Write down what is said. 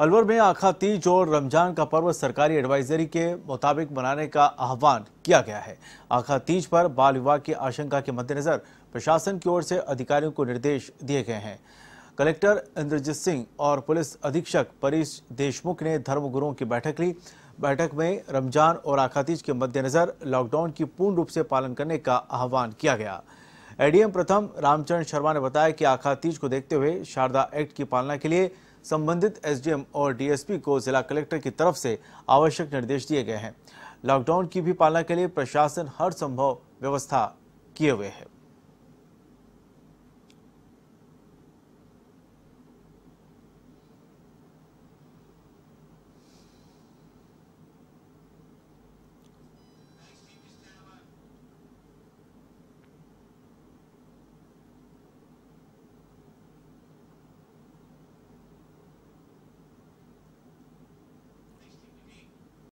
अलवर में आखा तीज और रमजान का पर्व सरकारी एडवाइजरी के मुताबिक मनाने का आह्वान किया गया है आखा तीज पर बाल विवाह की आशंका के मद्देनजर प्रशासन की ओर से अधिकारियों को निर्देश दिए गए हैं कलेक्टर इंद्रजीत सिंह और पुलिस अधीक्षक परीश देशमुख ने धर्मगुरुओं की बैठक ली बैठक में रमजान और आखातीज के मद्देनजर लॉकडाउन की पूर्ण रूप से पालन करने का आह्वान किया गया एडीएम प्रथम रामचंद्र शर्मा ने बताया कि आखातीज को देखते हुए शारदा एक्ट की पालना के लिए संबंधित एसडीएम और डीएसपी को जिला कलेक्टर की तरफ से आवश्यक निर्देश दिए गए हैं लॉकडाउन की भी पालना के लिए प्रशासन हर संभव व्यवस्था किए हुए है